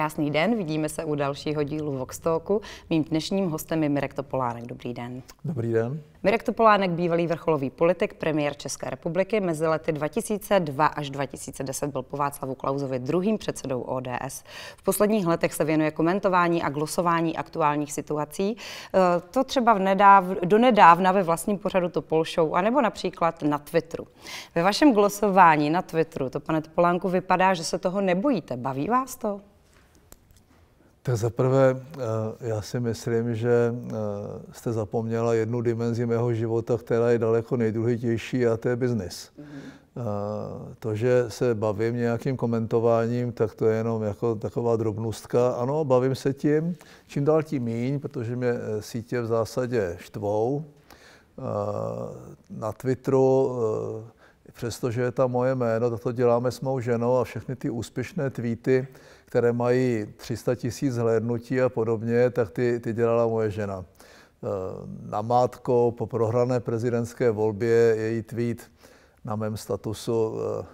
Krásný den, vidíme se u dalšího dílu Talku. Mým dnešním hostem je Mirek Topolánek. Dobrý den. Dobrý den. Mirek Topolánek, bývalý vrcholový politik, premiér České republiky, mezi lety 2002 až 2010 byl po Václavu Klauzovi druhým předsedou ODS. V posledních letech se věnuje komentování a glosování aktuálních situací. Eh, to třeba v nedáv, donedávna ve vlastním pořadu to polšou, anebo například na Twitteru. Ve vašem glosování na Twitteru to, pane Topolánku, vypadá, že se toho nebojíte. Baví vás to? Tak zaprvé, eh, já si myslím, že eh, jste zapomněla jednu dimenzi mého života, která je daleko nejdůležitější a to je biznis. Mm-hmm. To, že se bavím nějakým komentováním, tak to je jenom jako taková drobnostka. Ano, bavím se tím, čím dál tím míň, protože mě sítě v zásadě štvou. Na Twitteru přestože je tam moje jméno, tak to děláme s mou ženou a všechny ty úspěšné tweety, které mají 300 tisíc hlédnutí a podobně, tak ty, ty dělala moje žena. Eh, na mátko po prohrané prezidentské volbě její tweet na mém statusu eh,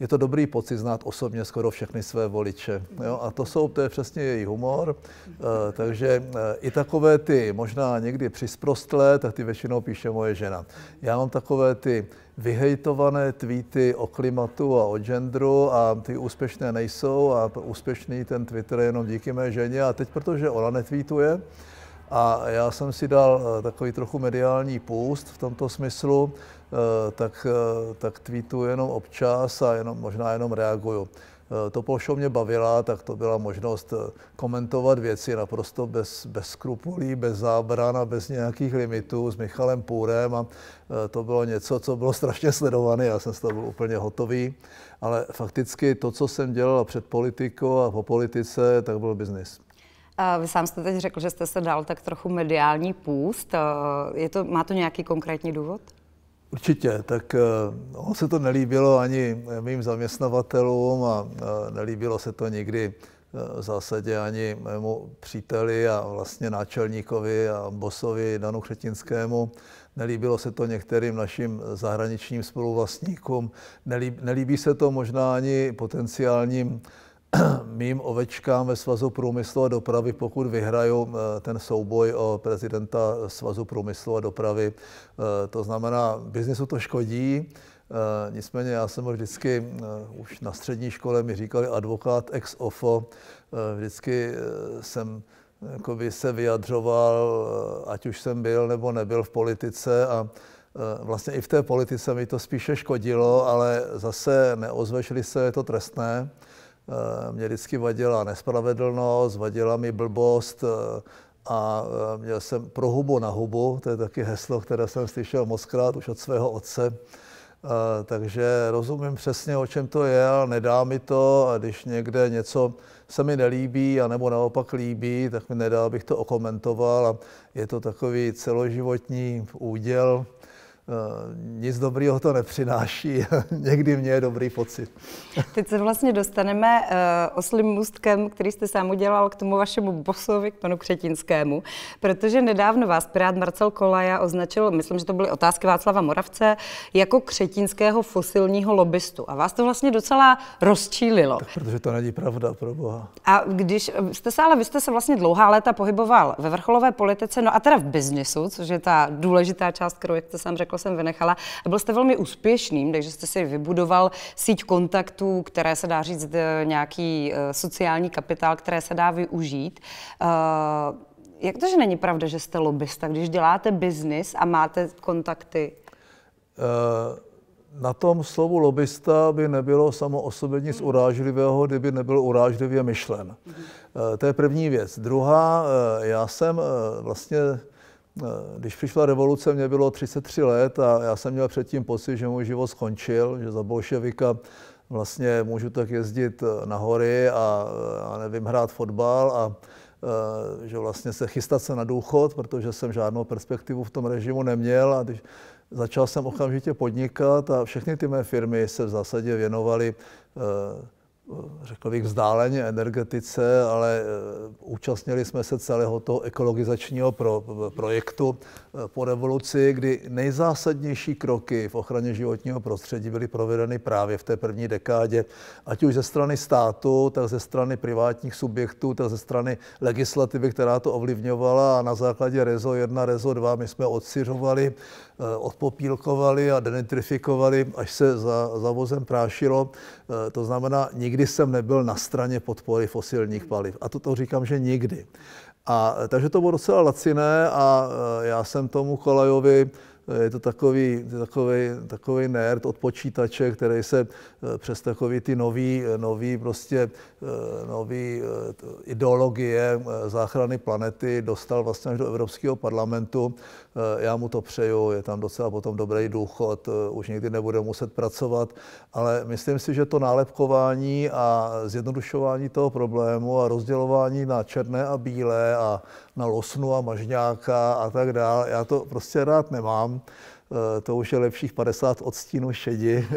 je to dobrý pocit znát osobně skoro všechny své voliče. Jo? A to, jsou, to je přesně její humor. E, takže e, i takové ty možná někdy přisprostlé, tak ty většinou píše moje žena. Já mám takové ty vyhejtované tweety o klimatu a o genderu a ty úspěšné nejsou a úspěšný ten Twitter je jenom díky mé ženě a teď protože ona netvítuje a já jsem si dal eh, takový trochu mediální půst v tomto smyslu, eh, tak, eh, tak tweetuju jenom občas a jenom, možná jenom reaguju. Eh, to Topolšo mě bavila, tak to byla možnost eh, komentovat věci naprosto bez, bez skrupulí, bez zábran a bez nějakých limitů s Michalem Půrem a eh, to bylo něco, co bylo strašně sledované, já jsem z toho byl úplně hotový, ale fakticky to, co jsem dělal před politikou a po politice, tak byl biznis. Vy sám jste teď řekl, že jste se dal tak trochu mediální půst. Je to, má to nějaký konkrétní důvod? Určitě, tak eh, on se to nelíbilo ani mým zaměstnavatelům a eh, nelíbilo se to nikdy eh, v zásadě ani mému příteli a vlastně náčelníkovi a bosovi Danu Křetinskému. Nelíbilo se to některým našim zahraničním spoluvlastníkům. Nelíbí, nelíbí se to možná ani potenciálním mým ovečkám ve Svazu průmyslu a dopravy, pokud vyhraju eh, ten souboj o prezidenta Svazu průmyslu a dopravy. Eh, to znamená, biznesu to škodí, eh, Nicméně já jsem vždycky, už na střední škole mi říkali advokát ex ofo, vždycky jsem jakoby se vyjadřoval, ať už jsem byl nebo nebyl v politice a vlastně i v té politice mi to spíše škodilo, ale zase neozvešli se, je to trestné. Eh, mě vždycky vadila nespravedlnost, vadila mi blbost eh, a eh, měl jsem pro hubu na hubu, to je taky heslo, které jsem slyšel mockrát už od svého otce. Takže rozumím přesně, o čem to je, ale nedá mi to a když někde něco se mi nelíbí, anebo naopak líbí, tak mi nedá, abych to okomentoval a je to takový celoživotní úděl, Eh, nic dobrýho to nepřináší. Někdy mě je dobrý pocit. Teď se vlastně dostaneme uh, oslým můstkem, který jste sám udělal k tomu vašemu bosovi, k panu Křetinskému, protože nedávno vás Pirát Marcel Kolaja označil, myslím, že to byly otázky Václava Moravce, jako křetinského fosilního lobbystu. A vás to vlastně docela rozčílilo. Tak protože to není pravda, pro boha. A když eh, jste se, ale vy jste se vlastně dlouhá léta pohyboval ve vrcholové politice, no a teda v biznisu, což je ta důležitá část, kterou, jste sám řekl, všechno jako jsem vynechala. Byl jste velmi úspěšným, takže jste si vybudoval síť kontaktů, které se dá říct eh, nějaký eh, sociální kapitál, které se dá využít. Eh, jak to, že není pravda, že jste lobbysta, když děláte biznis a máte kontakty? Na tom slovu lobbysta by nebylo samo o sobě nic hmm. urážlivého, kdyby nebyl urážlivě myšlen. Hmm. To je první věc. Druhá, já jsem vlastně Eh, když přišla revoluce, mě bylo 33 let a já jsem měl předtím pocit, že můj život skončil, že za bolševika vlastně můžu tak jezdit eh, na hory a, eh, a nevím, hrát fotbal a že vlastně se chystat se na důchod, protože jsem žádnou perspektivu v tom režimu neměl a když začal jsem okamžitě podnikat a všechny ty mé firmy se v zásadě věnovaly řekl bych, vzdáleně energetice, ale eh, účastnili jsme se celého toho ekologizačního pro, eh, projektu eh, po revoluci, kdy nejzásadnější kroky v ochraně životního prostředí byly provedeny právě v té první dekádě, ať už ze strany státu, tak ze strany privátních subjektů, tak ze strany legislativy, která to ovlivňovala a na základě REZO 1, REZO 2 my jsme odsiřovali Eh, odpopílkovali a denitrifikovali, až se za, za vozem prášilo. Eh, to znamená, nikdy jsem nebyl na straně podpory fosilních paliv. A to, to říkám, že nikdy. A, eh, takže to bylo docela laciné a já jsem tomu Kolajovi je to takový, takový, takový nerd od počítače, který se eh, přes takový ty nový, eh, nový prostě, eh, nový ideologie záchrany planety dostal vlastně až do Evropského parlamentu. Já mu to přeju, je tam docela potom dobrý důchod, už nikdy nebude muset pracovat, ale myslím si, že to nálepkování a zjednodušování toho problému a rozdělování na černé a bílé a na Losnu a Mažňáka a tak dále. Já to prostě rád nemám. Eh, to už je lepších 50 odstínů šedi,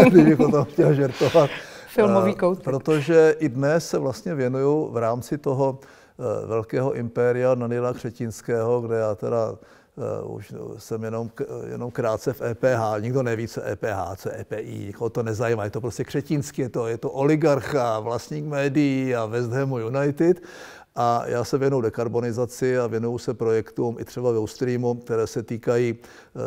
kdybych o tom chtěl žertovat. Filmový eh, kout. Protože i dnes se vlastně věnuju v rámci toho eh, velkého impéria nanila Křetínského, kde já teda Uh, už jsem jenom, jenom krátce v EPH, nikdo neví, co EPH, co EPI, nikoho to nezajímá, je to prostě křetínský, je to, je to oligarcha, vlastník médií a West Hamu United a já se věnuju dekarbonizaci a věnuju se projektům i třeba ve Ustreamu, které se týkají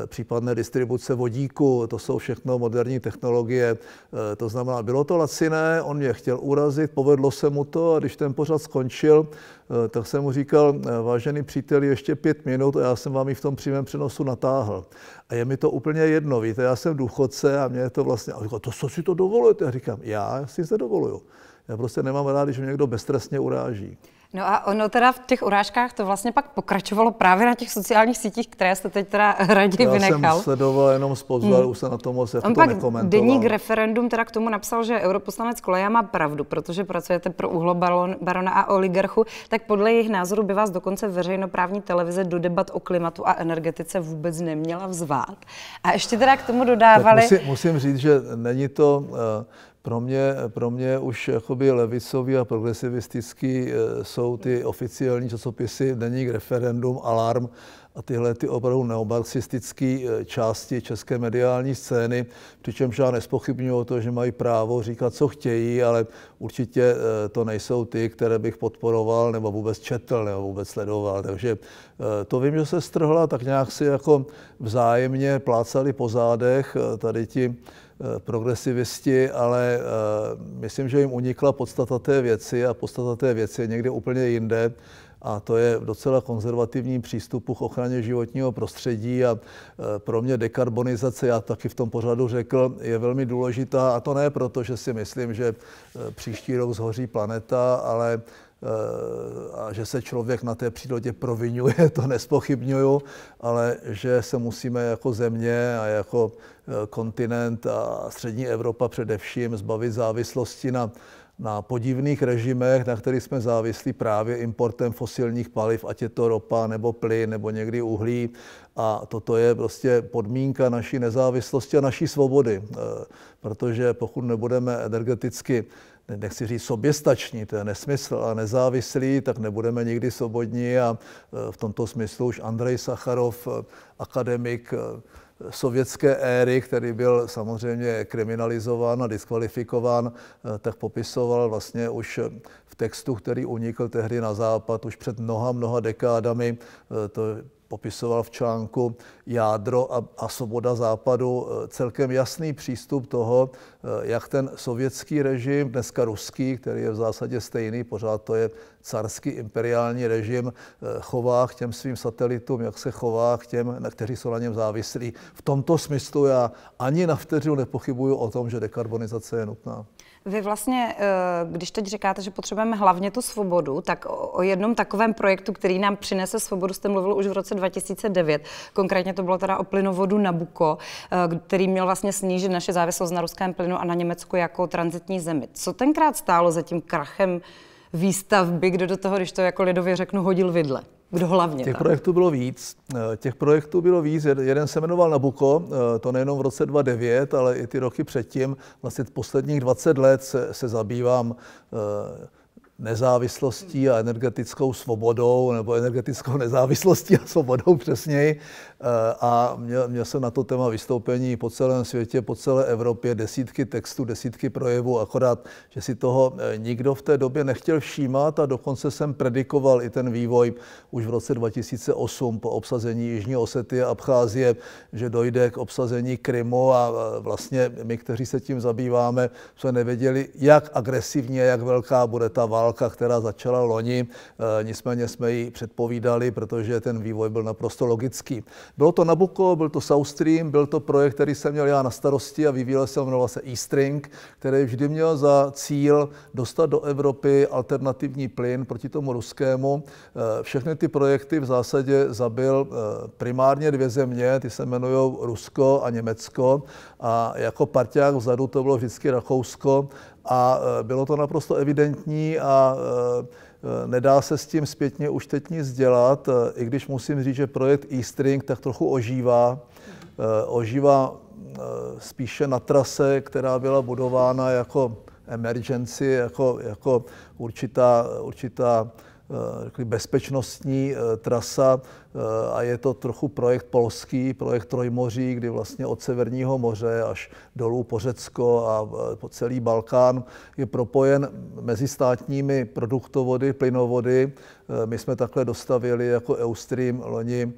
eh, případné distribuce vodíku. To jsou všechno moderní technologie. Eh, to znamená, bylo to laciné, on mě chtěl urazit, povedlo se mu to a když ten pořad skončil, eh, tak jsem mu říkal, vážený příteli, ještě pět minut a já jsem vám ji v tom přímém přenosu natáhl. A je mi to úplně jedno, víte, já jsem důchodce a mě je to vlastně, a říkal, to co si to dovolujete? Já říkám, já si to dovoluju. Já prostě nemám rád, když mě někdo beztrestně uráží. No a ono teda v těch urážkách to vlastně pak pokračovalo právě na těch sociálních sítích, které jste teď teda raději Já vynechal. Já jsem sledoval jenom z hmm. už se na tom moc jako On to pak deník referendum teda k tomu napsal, že europoslanec Koleja má pravdu, protože pracujete pro uhlo barona a oligarchu, tak podle jejich názoru by vás dokonce veřejnoprávní televize do debat o klimatu a energetice vůbec neměla vzvát. A ještě teda k tomu dodávali... Tak musím, musím říct, že není to... Uh, pro mě, pro mě už jakoby levicový a progresivistický eh, jsou ty oficiální časopisy Deník referendum, Alarm a tyhle ty opravdu neomarxistické eh, části české mediální scény, přičemž já nespochybnuju to, že mají právo říkat, co chtějí, ale určitě eh, to nejsou ty, které bych podporoval nebo vůbec četl nebo vůbec sledoval. Takže eh, to vím, že se strhla, tak nějak si jako vzájemně plácali po zádech tady ti progresivisti, ale myslím, že jim unikla podstata té věci a podstata té věci je někde úplně jinde a to je docela konzervativní přístupu k ochraně životního prostředí a e, pro mě dekarbonizace, já taky v tom pořadu řekl, je velmi důležitá a to ne proto, že si myslím, že e, příští rok zhoří planeta, ale e, a že se člověk na té přírodě provinuje, to nespochybňuju, ale že se musíme jako země a jako kontinent a střední Evropa především zbavit závislosti na na podivných režimech, na kterých jsme závislí právě importem fosilních paliv, ať je to ropa nebo plyn nebo někdy uhlí. A toto je prostě podmínka naší nezávislosti a naší svobody, eh, protože pokud nebudeme energeticky nechci říct soběstační, to je nesmysl, a nezávislí, tak nebudeme nikdy svobodní a eh, v tomto smyslu už Andrej Sacharov, eh, akademik sovětské éry, který byl samozřejmě kriminalizován a diskvalifikován, eh, tak popisoval vlastně už eh, v textu, který unikl tehdy na západ už před mnoha, mnoha dekádami, eh, to popisoval v článku jádro a, a svoboda západu eh, celkem jasný přístup toho, eh, jak ten sovětský režim, dneska ruský, který je v zásadě stejný, pořád to je carský imperiální režim, eh, chová k těm svým satelitům, jak se chová k těm, na kteří jsou na něm závislí. V tomto smyslu já ani na vteřinu nepochybuju o tom, že dekarbonizace je nutná. Vy vlastně, když teď říkáte, že potřebujeme hlavně tu svobodu, tak o jednom takovém projektu, který nám přinese svobodu, jste mluvil už v roce 2009. Konkrétně to bylo teda o plynovodu Nabuko, eh, který měl vlastně snížit naše závislost na ruském plynu a na Německu jako transitní zemi. Co tenkrát stálo za tím krachem výstavby, kdo do toho, když to jako lidově řeknu, hodil vidle? Kdo hlavně? Těch tak? projektů bylo víc. Eh, těch projektů bylo víc. Jeden se jmenoval Nabuko, eh, to nejenom v roce 29, ale i ty roky předtím. Vlastně posledních 20 let se, se zabývám nezávislostí a energetickou svobodou, nebo energetickou nezávislostí a svobodou přesněji. Eh, a měl, měl jsem na to téma vystoupení po celém světě, po celé Evropě, desítky textů, desítky projevů, akorát, že si toho eh, nikdo v té době nechtěl všímat a dokonce jsem predikoval i ten vývoj už v roce 2008 po obsazení Jižní Osety a Abcházie, že dojde k obsazení Krymu a eh, vlastně my, kteří se tím zabýváme, jsme nevěděli, jak agresivně, jak velká bude ta válka válka, která začala loni, eh, nicméně jsme ji předpovídali, protože ten vývoj byl naprosto logický. Bylo to Nabucco, byl to South Stream, byl to projekt, který jsem měl já na starosti a vyvíjel se jmenoval se E-String, který vždy měl za cíl dostat do Evropy alternativní plyn proti tomu ruskému. Eh, všechny ty projekty v zásadě zabil eh, primárně dvě země, ty se jmenují Rusko a Německo a jako parťák vzadu to bylo vždycky Rakousko a e, bylo to naprosto evidentní a e, e, Nedá se s tím zpětně už teď nic dělat, i když musím říct, že projekt E-String tak trochu ožívá. Ožívá spíše na trase, která byla budována jako emergency, jako, jako určitá, určitá Eh, bezpečnostní eh, trasa eh, a je to trochu projekt polský, projekt Trojmoří, kdy vlastně od Severního moře až dolů po Řecko a po celý Balkán je propojen státními produktovody, plynovody. My jsme takhle dostavili jako Eustream loni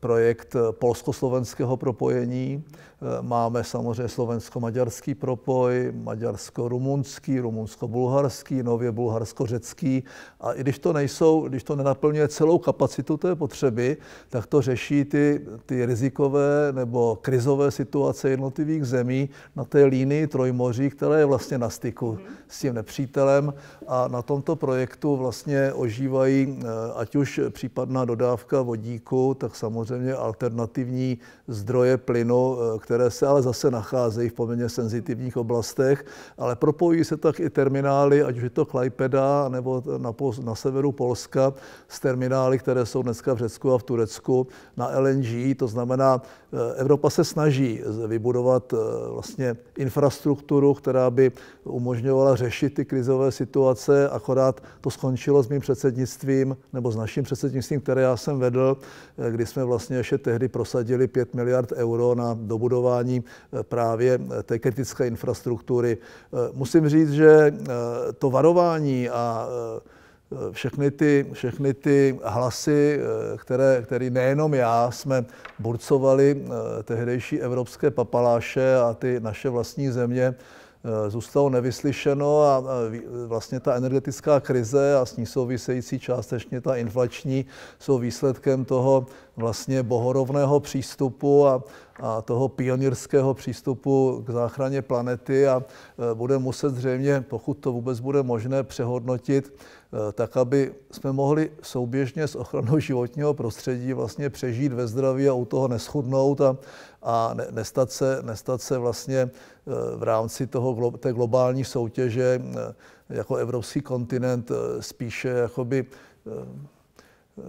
projekt polsko-slovenského propojení, Eh, máme samozřejmě slovensko-maďarský propoj, maďarsko-rumunský, rumunsko-bulharský, nově bulharsko-řecký. A i když to nejsou, když to nenaplňuje celou kapacitu té potřeby, tak to řeší ty, ty rizikové nebo krizové situace jednotlivých zemí na té línii Trojmoří, která je vlastně na styku s tím nepřítelem. A na tomto projektu vlastně ožívají, eh, ať už případná dodávka vodíku, tak samozřejmě alternativní zdroje plynu, eh, které které se ale zase nacházejí v poměrně senzitivních oblastech, ale propojí se tak i terminály, ať už je to Klaipeda nebo na, na severu Polska, s terminály, které jsou dneska v Řecku a v Turecku na LNG. To znamená, eh, Evropa se snaží vybudovat eh, vlastně infrastrukturu, která by umožňovala řešit ty krizové situace, akorát to skončilo s mým předsednictvím nebo s naším předsednictvím, které já jsem vedl, eh, kdy jsme vlastně ještě tehdy prosadili 5 miliard euro na dobudování budování eh, právě eh, té kritické infrastruktury. Eh, musím říct, že to varování a všechny ty, všechny ty hlasy, které, které nejenom já jsme burcovali tehdejší evropské papaláše a ty naše vlastní země, Eh, zůstalo nevyslyšeno a vlastně ta energetická krize a s ní související částečně ta inflační jsou výsledkem toho vlastně bohorovného přístupu a, a toho pionírského přístupu k záchraně planety a eh, bude muset zřejmě, pokud to vůbec bude možné, přehodnotit Eh, tak aby jsme mohli souběžně s ochranou životního prostředí vlastně přežít ve zdraví a u toho neschudnout a, a ne, nestat, se, nestat se vlastně eh, v rámci toho, té globální soutěže eh, jako evropský kontinent spíše jakoby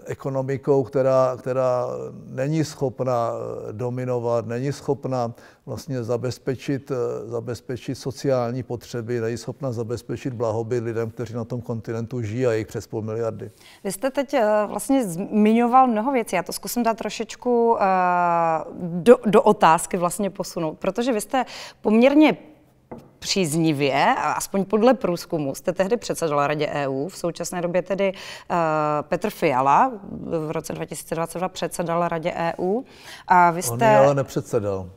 ekonomikou, která, která není schopna eh, dominovat, není schopna vlastně zabezpečit, eh, zabezpečit sociální potřeby, není schopna zabezpečit blahobyt lidem, kteří na tom kontinentu žijí a jejich přes půl miliardy. Vy jste teď eh, vlastně zmiňoval mnoho věcí, já to zkusím dát trošičku do, do otázky vlastně posunout, protože vy jste poměrně příznivě, aspoň podle průzkumu, jste tehdy předsedala Radě EU, v současné době tedy uh, Petr Fiala v roce 2022 předsedal Radě EU. A vy jste... On ji ale nepředsedal.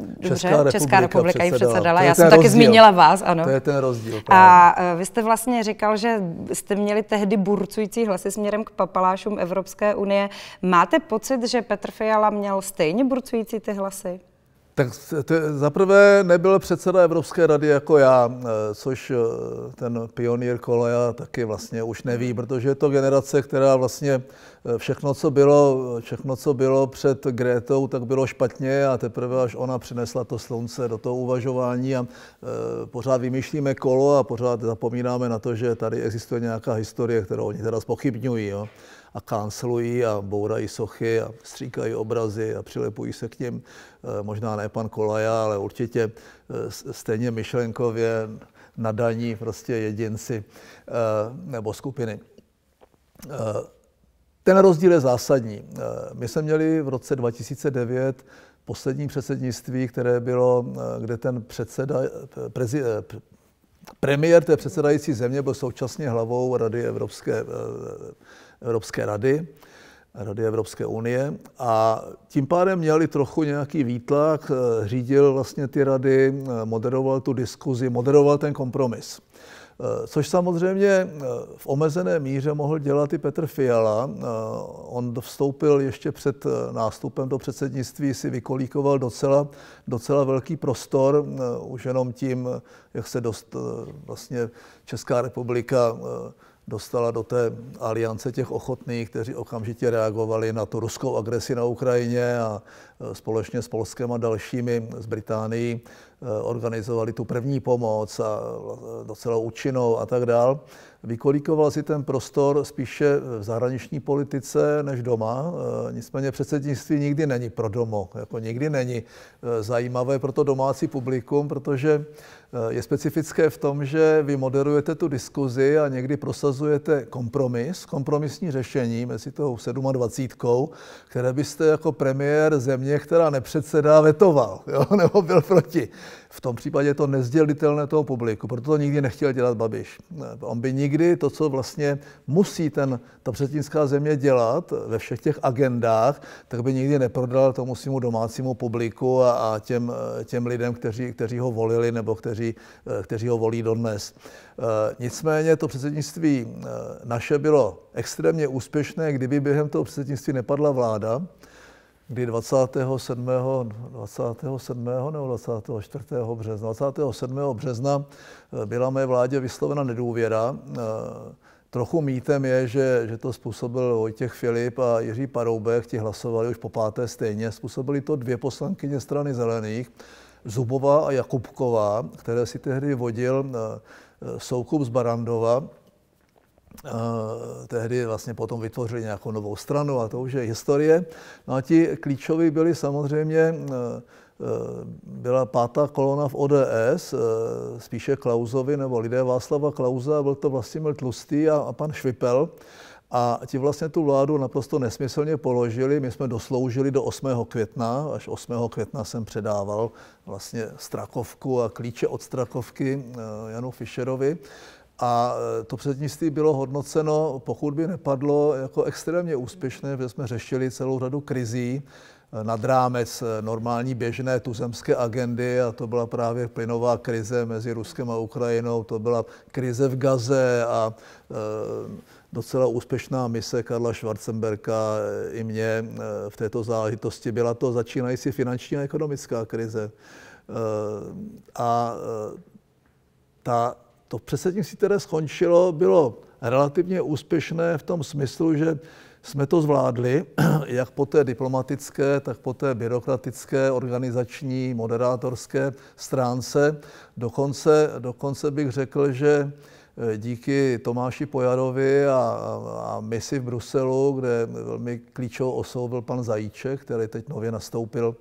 Dobře, Česká republika, Česká republika ji předsedala. Já jsem rozdíl. taky zmínila vás, ano. To je ten rozdíl. Právě. A eh, vy jste vlastně říkal, že jste měli tehdy burcující hlasy směrem k papalášům Evropské unie. Máte pocit, že Petr Fiala měl stejně burcující ty hlasy? Tak zaprvé nebyl předseda Evropské rady jako já, eh, což eh, ten pionýr Koleja taky vlastně už neví, protože je to generace, která vlastně eh, všechno, co bylo, všechno, co bylo před Grétou, tak bylo špatně a teprve až ona přinesla to slunce do toho uvažování a pořád vymýšlíme kolo a pořád zapomínáme na to, že tady existuje nějaká historie, kterou oni teda spochybňují. Jo a kancelují a bourají sochy a stříkají obrazy a přilepují se k ním. E, možná ne pan Kolaja, ale určitě e, stejně myšlenkově nadaní prostě jedinci e, nebo skupiny. Ten rozdíl je zásadní. My jsme měli v roce 2009 poslední předsednictví, které bylo, kde ten předseda, prezi, premiér té předsedající země byl současně hlavou Rady Evropské Evropské rady, Rady Evropské unie a tím pádem měli trochu nějaký výtlak, eh, řídil vlastně ty rady, eh, moderoval tu diskuzi, moderoval ten kompromis. Eh, což samozřejmě v omezené míře mohl dělat i Petr Fiala. On vstoupil ještě před nástupem do předsednictví, si vykolíkoval docela, docela velký prostor, už jenom tím, jak se dost vlastně Česká republika dostala do té aliance těch ochotných, kteří okamžitě reagovali na tu ruskou agresi na Ukrajině a e, společně s Polskem a dalšími z Británii e, organizovali tu první pomoc a e, docela účinnou a tak dál. Vykolikoval si ten prostor spíše v zahraniční politice než doma. Nicméně předsednictví nikdy není pro domo, jako nikdy není zajímavé pro to domácí publikum, protože Eh, je specifické v tom, že vy moderujete tu diskuzi a někdy prosazujete kompromis, kompromisní řešení mezi tou 27, které byste jako premiér země, která nepředsedá, vetoval, jo, nebo byl proti v tom případě je to nezdělitelné toho publiku. Proto to nikdy nechtěl dělat Babiš. On by nikdy to, co vlastně musí ten, ta předtínská země dělat ve všech těch agendách, tak by nikdy neprodal tomu svým domácímu publiku a, a těm, těm lidem, kteří, kteří ho volili nebo kteří, kteří ho volí dodnes. Nicméně to předsednictví eh, naše bylo extrémně úspěšné, kdyby během toho předsednictví nepadla vláda, kdy 27. 27. nebo 24. března, 27. března eh, byla mé vládě vyslovena nedůvěra. Eh, trochu mýtem je, že, že to způsobil Vojtěch Filip a Jiří Paroubek, ti hlasovali už po páté stejně. Způsobili to dvě poslankyně strany zelených, Zubová a Jakubková, které si tehdy vodil eh, Soukup z Barandova, Eh, tehdy vlastně potom vytvořili nějakou novou stranu a to už je historie. No a ti klíčoví byli samozřejmě, eh, eh, byla pátá kolona v ODS, spíše Klausovi nebo lidé Václava Klauza, byl to Mil Tlustý a, a pan Švipel. A ti vlastně tu vládu naprosto nesmyslně položili. My jsme dosloužili do 8. května, až 8. května jsem předával vlastně Strakovku a klíče od Strakovky Janu Fischerovi. A e, to předsednictví bylo hodnoceno, pokud by nepadlo, jako extrémně úspěšné, protože jsme řešili celou řadu krizí e, nad rámec e, normální běžné tuzemské agendy a to byla právě plynová krize mezi Ruskem a Ukrajinou, to byla krize v Gaze a docela úspěšná mise Karla Schwarzenberka i mě v této záležitosti byla to začínající finanční a ekonomická krize. A ta to předsednictví, které skončilo, bylo relativně úspěšné v tom smyslu, že jsme to zvládli, jak po té diplomatické, tak po té byrokratické, organizační, moderátorské stránce. Dokonce, dokonce bych řekl, že díky Tomáši Pojarovi a, a misi v Bruselu, kde velmi klíčovou osobou byl pan Zajíček, který teď nově nastoupil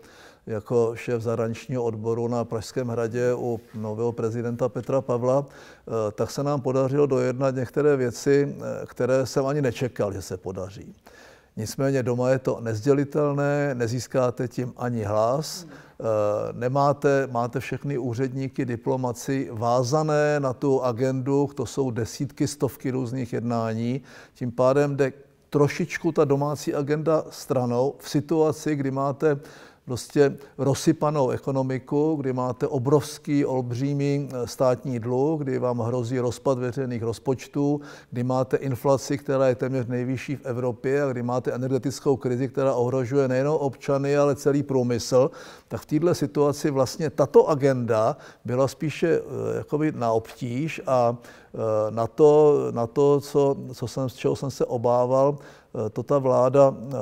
jako šéf zahraničního odboru na Pražském hradě u nového prezidenta Petra Pavla, eh, tak se nám podařilo dojednat některé věci, eh, které jsem ani nečekal, že se podaří. Nicméně doma je to nezdělitelné, nezískáte tím ani hlas, eh, nemáte, máte všechny úředníky diplomaci vázané na tu agendu, to jsou desítky, stovky různých jednání, tím pádem jde trošičku ta domácí agenda stranou v situaci, kdy máte prostě rozsypanou ekonomiku, kdy máte obrovský, olbřímý eh, státní dluh, kdy vám hrozí rozpad veřejných rozpočtů, kdy máte inflaci, která je téměř nejvyšší v Evropě a kdy máte energetickou krizi, která ohrožuje nejen občany, ale celý průmysl, tak v této situaci vlastně tato agenda byla spíše eh, jakoby na obtíž a eh, na to, na to co, co jsem, z čeho jsem se obával, Eh, to ta vláda eh,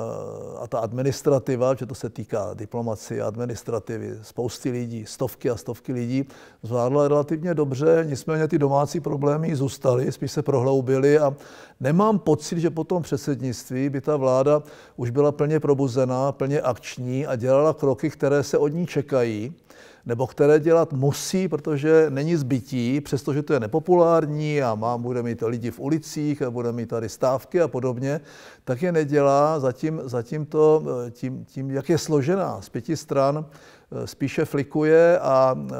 a ta administrativa, že to se týká diplomacie, administrativy, spousty lidí, stovky a stovky lidí, zvládla relativně dobře, nicméně ty domácí problémy zůstaly, spíš se prohloubily a nemám pocit, že po tom předsednictví by ta vláda už byla plně probuzená, plně akční a dělala kroky, které se od ní čekají nebo které dělat musí, protože není zbytí, přestože to je nepopulární a má, bude mít lidi v ulicích a bude mít tady stávky a podobně, tak je nedělá zatím, zatím to, eh, tím, tím, jak je složená z pěti stran, eh, spíše flikuje a eh,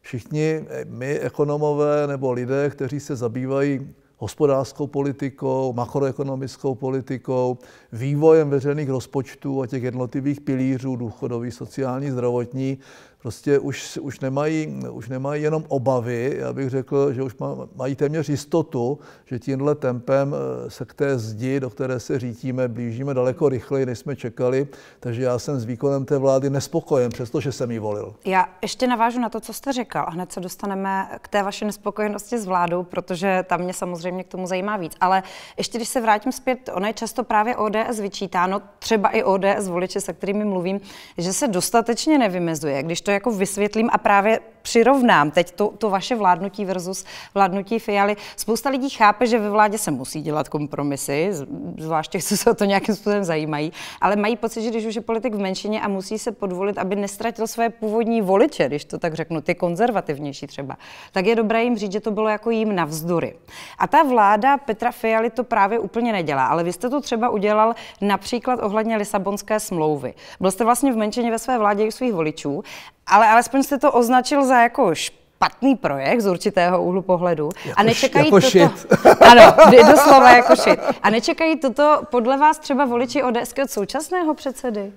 všichni my, ekonomové nebo lidé, kteří se zabývají hospodářskou politikou, makroekonomickou politikou, vývojem veřejných rozpočtů a těch jednotlivých pilířů, důchodový, sociální, zdravotní, prostě už, už, nemají, už nemají jenom obavy, já bych řekl, že už mají téměř jistotu, že tímhle tempem eh, se k té zdi, do které se řítíme, blížíme daleko rychleji, než jsme čekali, takže já jsem s výkonem té vlády nespokojen, přestože jsem ji volil. Já ještě navážu na to, co jste říkal a hned se dostaneme k té vaší nespokojenosti s vládou, protože tam mě samozřejmě k tomu zajímá víc. Ale ještě když se vrátím zpět, ona je často právě ODS vyčítáno, třeba i ODS voliče, se kterými mluvím, že se dostatečně nevymezuje, když to jako vysvětlím a právě přirovnám teď to, to vaše vládnutí versus vládnutí Fialy. Spousta lidí chápe, že ve vládě se musí dělat kompromisy, zvláště, co se o to nějakým způsobem zajímají, ale mají pocit, že když už je politik v menšině a musí se podvolit, aby nestratil své původní voliče, když to tak řeknu, ty konzervativnější třeba, tak je dobré jim říct, že to bylo jako jim navzdory. A ta vláda Petra Fialy to právě úplně nedělá, ale vy jste to třeba udělal například ohledně Lisabonské smlouvy. Byl jste vlastně v menšině ve své vládě i svých voličů, ale alespoň jste to označil za za jako špatný projekt z určitého úhlu pohledu jako, a nečekají jako toto... Shit. Ano, doslova jako šit. A nečekají toto podle vás třeba voliči ODS od současného předsedy?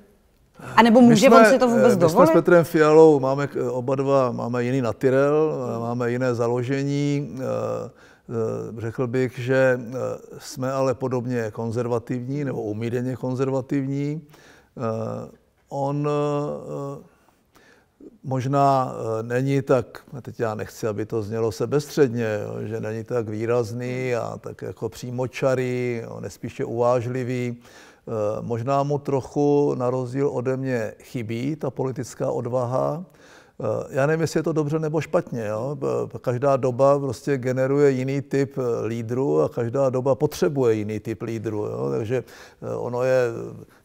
A nebo může jsme, on si to vůbec my eh, dovolit? My jsme s Petrem Fialou, máme eh, oba dva, máme jiný natyrel, eh, máme jiné založení. Řekl bych, že jsme ale podobně konzervativní nebo umíreně konzervativní. On možná eh, není tak, teď já nechci, aby to znělo sebestředně, jo, že není tak výrazný a tak jako přímočarý, nespíše je uvážlivý. Eh, možná mu trochu, na rozdíl ode mě, chybí ta politická odvaha. Eh, já nevím, jestli je to dobře nebo špatně. Jo? Každá doba prostě generuje jiný typ lídru a každá doba potřebuje jiný typ lídru. Jo? Takže ono je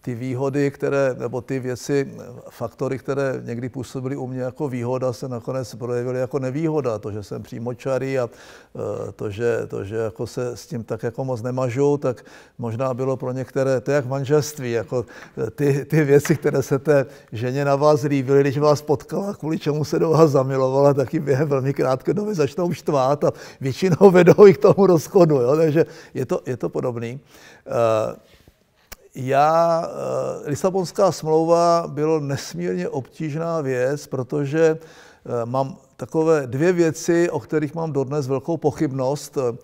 ty výhody, které, nebo ty věci, faktory, které někdy působily u mě jako výhoda, se nakonec projevily jako nevýhoda. To, že jsem přímočarý a eh, to, že, to, že jako se s tím tak jako moc nemažu, tak možná bylo pro některé, to je jak manželství, jako eh, ty, ty věci, které se té ženě na vás líbily, když vás potkala, kvůli čemu se do vás zamilovala, tak ji během velmi krátké doby začnou štvát a většinou vedou i k tomu rozchodu. Jo? Takže je to, je to podobný. Eh, já, eh, Lisabonská smlouva bylo nesmírně obtížná věc, protože eh, mám takové dvě věci, o kterých mám dodnes velkou pochybnost, eh,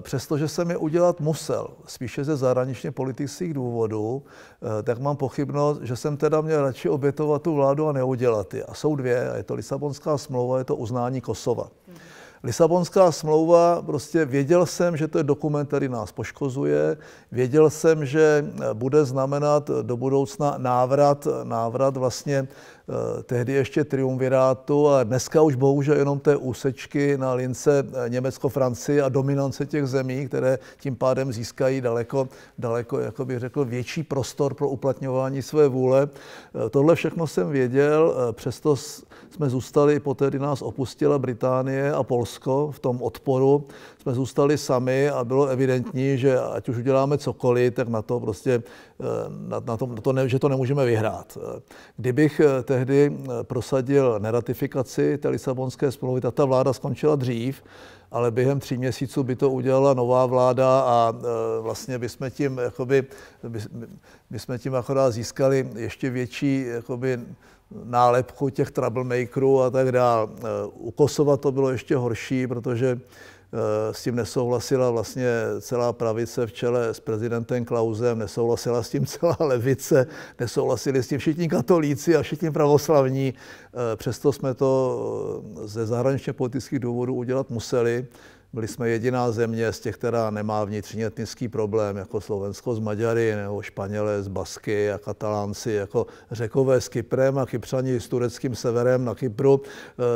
přestože jsem je udělat musel, spíše ze zahraničně politických důvodů, tak mám pochybnost, že jsem teda měl radši obětovat tu vládu a neudělat je. A jsou dvě, a je to Lisabonská smlouva, je to uznání Kosova. Mm-hmm. Lisabonská smlouva, prostě věděl jsem, že to je dokument, který nás poškozuje, věděl jsem, že eh, bude znamenat eh, do budoucna návrat, eh, návrat vlastně tehdy ještě triumvirátu a dneska už bohužel jenom té úsečky na lince Německo-Francie a dominance těch zemí, které tím pádem získají daleko, daleko, jako bych řekl, větší prostor pro uplatňování své vůle. Tohle všechno jsem věděl, přesto jsme zůstali té, kdy nás opustila Británie a Polsko v tom odporu, jsme zůstali sami a bylo evidentní, že ať už uděláme cokoliv, tak na to prostě, eh, na, na to, na to ne, že to nemůžeme vyhrát. Kdybych eh, tehdy eh, prosadil neratifikaci té Lisabonské smlouvy, ta vláda skončila dřív, ale během tří měsíců by to udělala nová vláda a vlastně jsme tím, jakoby, by, by jsme tím akorát získali ještě větší jakoby, nálepku těch troublemakerů a tak dále. Eh, u Kosova to bylo ještě horší, protože eh, s tím nesouhlasila vlastně celá pravice v čele s prezidentem Klausem, nesouhlasila s tím celá levice, nesouhlasili s tím všichni katolíci a všichni pravoslavní. Eh, přesto jsme to ze zahraničně politických důvodů udělat museli. Byli jsme jediná země z těch, která nemá vnitřní etnický problém, jako Slovensko z Maďary, nebo Španělé z Basky a Katalánci, jako Řekové s Kyprem a Kypřani s tureckým severem na Kypru,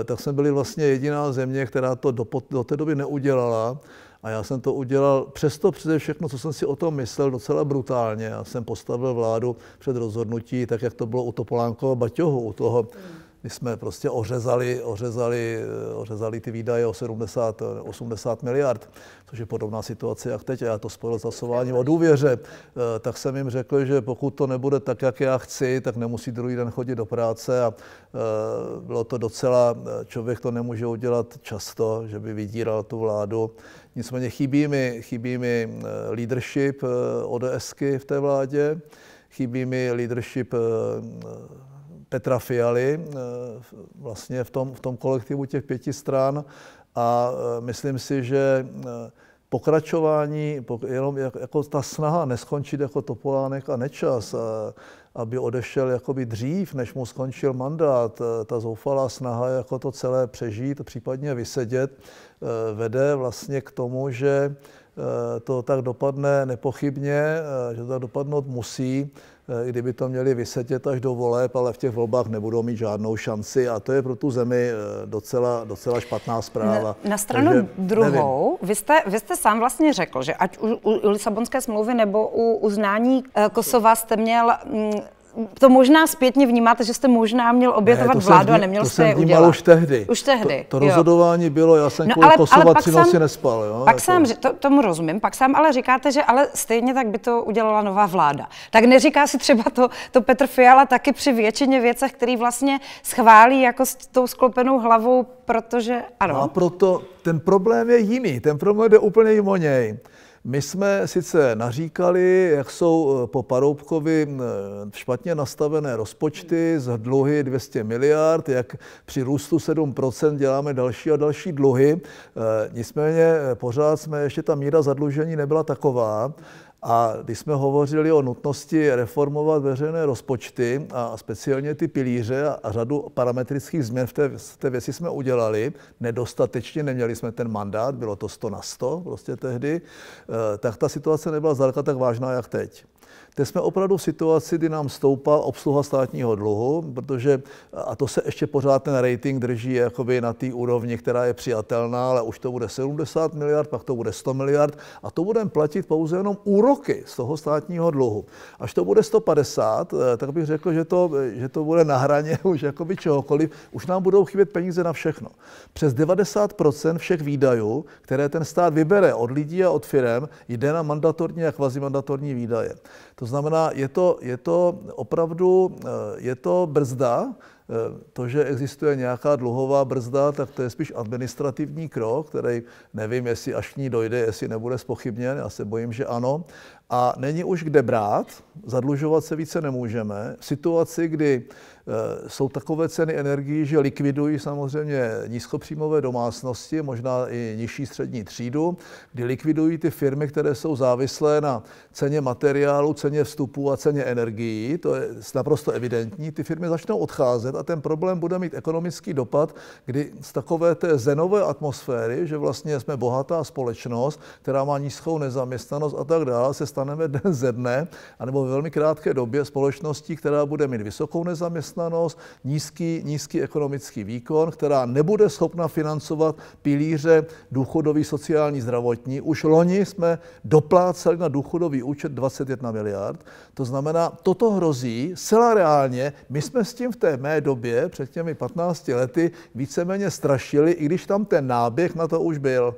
eh, tak jsme byli vlastně jediná země, která to do, do té doby neudělala. A já jsem to udělal přesto přede všechno, co jsem si o tom myslel, docela brutálně. Já jsem postavil vládu před rozhodnutí, tak jak to bylo u Topolánkova Baťohu, u toho my jsme prostě ořezali, ořezali, ořezali ty výdaje o 70, 80 miliard, což je podobná situace jak teď. Já to spojil s hlasováním o důvěře, eh, tak jsem jim řekl, že pokud to nebude tak, jak já chci, tak nemusí druhý den chodit do práce a eh, bylo to docela, eh, člověk to nemůže udělat často, že by vydíral tu vládu. Nicméně chybí mi, chybí mi leadership ODSky v té vládě, chybí mi leadership Petra Fialy eh, vlastně v tom, v tom kolektivu těch pěti stran a eh, myslím si, že eh, pokračování, jenom jako ta snaha neskončit jako Topolánek a Nečas, aby odešel jakoby dřív, než mu skončil mandát, ta zoufalá snaha jako to celé přežít, případně vysedět, vede vlastně k tomu, že to tak dopadne nepochybně, že to tak dopadnout musí. Eh, kdyby to měli vysetět až do voleb, ale v těch volbách nebudou mít žádnou šanci a to je pro tu zemi eh, docela, docela špatná zpráva. Na, na stranu Takže, druhou, vy jste, vy jste sám vlastně řekl, že ať u, u, u Lisabonské smlouvy nebo u uznání eh, Kosova jste měl m, mm, to možná zpětně vnímáte, že jste možná měl obětovat ne, vládu a neměl to jste je udělat. už tehdy. Už tehdy. To, to rozhodování jo. bylo, já jsem no, kvůli ale, Kosova noci nespal. Jo, pak jako. sám, to, tomu rozumím, pak sám ale říkáte, že ale stejně tak by to udělala nová vláda. Tak neříká si třeba to, to Petr Fiala taky při většině věcech, který vlastně schválí jako s tou sklopenou hlavou, protože ano. No a proto ten problém je jiný, ten problém jde úplně o něj. My jsme sice naříkali, jak jsou eh, po Paroubkovi eh, špatně nastavené rozpočty z dluhy 200 miliard, jak při růstu 7% děláme další a další dluhy. Eh, nicméně pořád jsme, ještě ta míra zadlužení nebyla taková, a když jsme hovořili o nutnosti reformovat veřejné rozpočty a speciálně ty pilíře a řadu parametrických změn v té, v té věci jsme udělali, nedostatečně, neměli jsme ten mandát, bylo to 100 na 100 prostě tehdy, eh, tak ta situace nebyla zdaleka tak vážná, jak teď. Teď jsme opravdu v situaci, kdy nám stoupá obsluha státního dluhu, protože, a to se ještě pořád ten rating drží jakoby na té úrovni, která je přijatelná, ale už to bude 70 miliard, pak to bude 100 miliard a to budeme platit pouze jenom úroky z toho státního dluhu. Až to bude 150, eh, tak bych řekl, že to, že to bude na hraně už jakoby čehokoliv, už nám budou chybět peníze na všechno. Přes 90% všech výdajů, které ten stát vybere od lidí a od firm, jde na mandatorní a kvazimandatorní výdaje. To to znamená, je to, je to opravdu, eh, je to brzda, eh, to, že existuje nějaká dluhová brzda, tak to je spíš administrativní krok, který nevím, jestli až k ní dojde, jestli nebude spochybněn, já se bojím, že ano, a není už kde brát, zadlužovat se více nemůžeme. V situaci, kdy e, jsou takové ceny energii, že likvidují samozřejmě nízkopříjmové domácnosti, možná i nižší střední třídu, kdy likvidují ty firmy, které jsou závislé na ceně materiálu, ceně vstupu a ceně energií, to je naprosto evidentní, ty firmy začnou odcházet a ten problém bude mít ekonomický dopad, kdy z takové té zenové atmosféry, že vlastně jsme bohatá společnost, která má nízkou nezaměstnanost a tak dále, se stane staneme den ze dne, anebo ve velmi krátké době společnosti, která bude mít vysokou nezaměstnanost, nízký, nízký ekonomický výkon, která nebude schopna financovat pilíře důchodový, sociální, zdravotní. Už loni jsme dopláceli na důchodový účet 21 miliard. To znamená, toto hrozí celá reálně. My jsme s tím v té mé době, před těmi 15 lety, víceméně strašili, i když tam ten náběh na to už byl.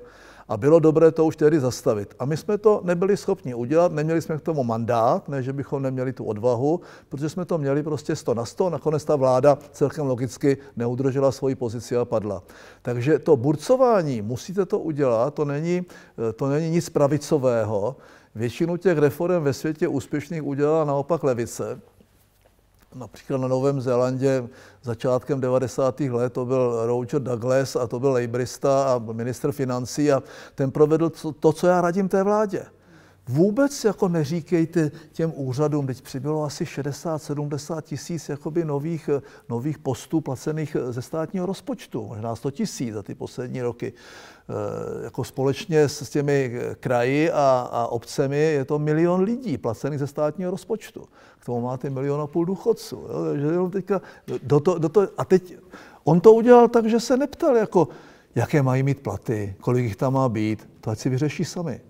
A bylo dobré to už tedy zastavit. A my jsme to nebyli schopni udělat, neměli jsme k tomu mandát, ne že bychom neměli tu odvahu, protože jsme to měli prostě 100 na 100. Nakonec ta vláda celkem logicky neudržela svoji pozici a padla. Takže to burcování, musíte to udělat, to není, to není nic pravicového. Většinu těch reform ve světě úspěšných udělala naopak levice například na Novém Zélandě začátkem 90. let, to byl Roger Douglas a to byl laborista a minister financí a ten provedl to, co já radím té vládě vůbec jako neříkejte těm úřadům, teď přibylo asi 60-70 tisíc jakoby nových, nových postů placených ze státního rozpočtu, možná 100 tisíc za ty poslední roky. E, jako společně s, s těmi kraji a, a obcemi je to milion lidí placených ze státního rozpočtu. K tomu máte milion a půl důchodců. Jo? Takže jenom teďka, do to, do to, a teď on to udělal tak, že se neptal, jako, jaké mají mít platy, kolik jich tam má být, to ať si vyřeší sami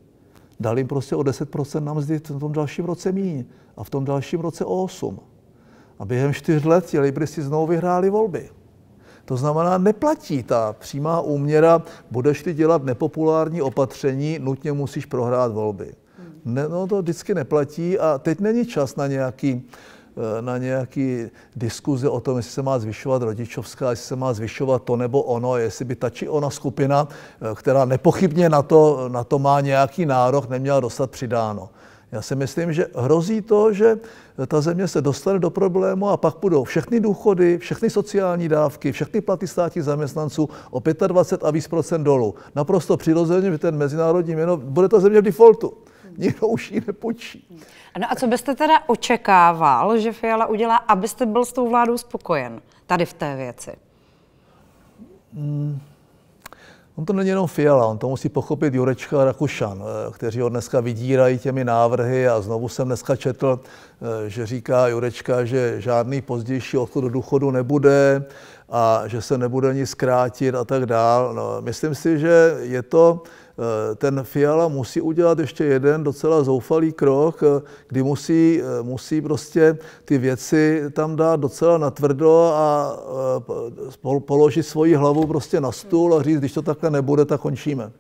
dali jim prostě o 10% na mzdy v tom dalším roce míň a v tom dalším roce o 8. A během čtyř let ti libristi znovu vyhráli volby. To znamená, neplatí ta přímá úměra, budeš ty dělat nepopulární opatření, nutně musíš prohrát volby. Ne, no to vždycky neplatí a teď není čas na nějaký Eh, na nějaký diskuze o tom, jestli se má zvyšovat rodičovská, jestli se má zvyšovat to nebo ono, jestli by ta či ona skupina, eh, která nepochybně na to, na to má nějaký nárok, neměla dostat přidáno. Já si myslím, že hrozí to, že eh, ta země se dostane do problému a pak budou všechny důchody, všechny sociální dávky, všechny platy státních zaměstnanců o 25 a víc procent dolů. Naprosto přirozeně, že ten mezinárodní měno, bude ta země v defaultu nikdo už ji nepočí. No a co byste teda očekával, že Fiala udělá, abyste byl s tou vládou spokojen tady v té věci? Hmm. On to není jenom Fiala, on to musí pochopit Jurečka a Rakušan, eh, kteří ho dneska vydírají těmi návrhy a znovu jsem dneska četl, eh, že říká Jurečka, že žádný pozdější odchod do důchodu nebude a že se nebude ani zkrátit a tak dál. No, myslím si, že je to Eh, ten Fiala musí udělat ještě jeden docela zoufalý krok, eh, kdy musí, eh, musí prostě ty věci tam dát docela natvrdo a položit svoji hlavu prostě na stůl a říct, když to takhle nebude, tak končíme.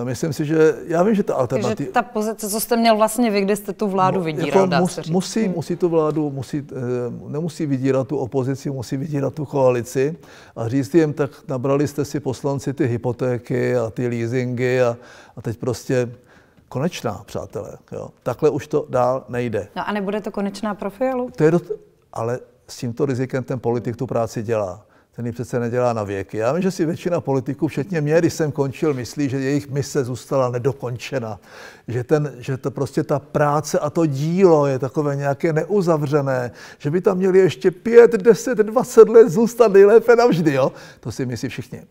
Eh, myslím si, že já vím, že ta alternativa... Že ta pozice, co jste měl vlastně vy, kde jste tu vládu no, vydíral, jako mus, musí, hmm. musí tu vládu, musí, eh, nemusí vydírat tu opozici, musí vydírat tu koalici a říct jim, tak nabrali jste si poslanci ty hypotéky a ty leasingy a, a teď prostě konečná, přátelé. Jo. Takhle už to dál nejde. No a nebude to konečná pro Fialu? To je do, ale s tímto rizikem ten politik tu práci dělá ten ji přece nedělá na věky. Já vím, že si většina politiků, včetně mě, když jsem končil, myslí, že jejich mise zůstala nedokončena. Že, ten, že to prostě ta práce a to dílo je takové nějaké neuzavřené, že by tam měli ještě 5, 10, 20 let zůstat nejlépe navždy. Jo? To si myslí všichni. E,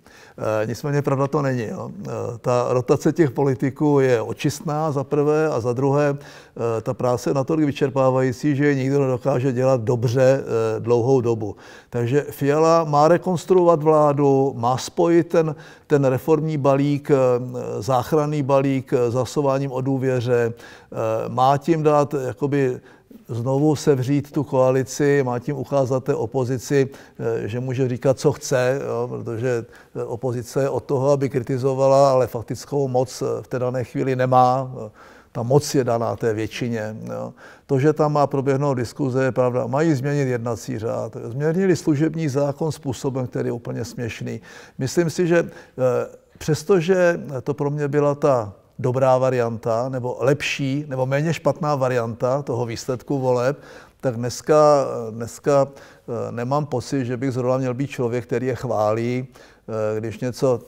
nicméně pravda to není. Jo? E, ta rotace těch politiků je očistná za prvé a za druhé e, ta práce je natolik vyčerpávající, že ji nikdo nedokáže dělat dobře e, dlouhou dobu. Takže Fiala má rekonstruovat vládu, má spojit ten, ten reformní balík, eh, záchranný balík eh, s hlasováním o důvěře, eh, má tím dát jakoby znovu sevřít tu koalici, má tím ukázat té opozici, že může říkat, co chce, jo, protože opozice je od toho, aby kritizovala, ale faktickou moc v té dané chvíli nemá ta moc je daná té většině. Jo. No. To, že tam má proběhnout diskuze, je pravda. Mají změnit jednací řád. Změnili služební zákon způsobem, který je úplně směšný. Myslím si, že eh, přestože to pro mě byla ta dobrá varianta, nebo lepší, nebo méně špatná varianta toho výsledku voleb, tak dneska, eh, dneska eh, nemám pocit, že bych zrovna měl být člověk, který je chválí, když něco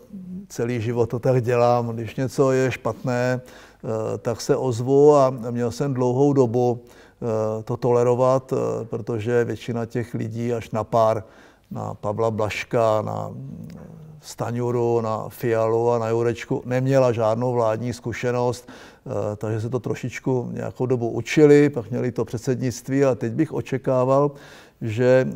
celý život to tak dělám, když něco je špatné, Eh, tak se ozvu a měl jsem dlouhou dobu eh, to tolerovat, eh, protože většina těch lidí až na pár, na Pavla Blaška, na mm, Staňuru, na Fialu a na Jurečku neměla žádnou vládní zkušenost, takže se to trošičku nějakou dobu učili, pak měli to předsednictví, ale teď bych očekával, že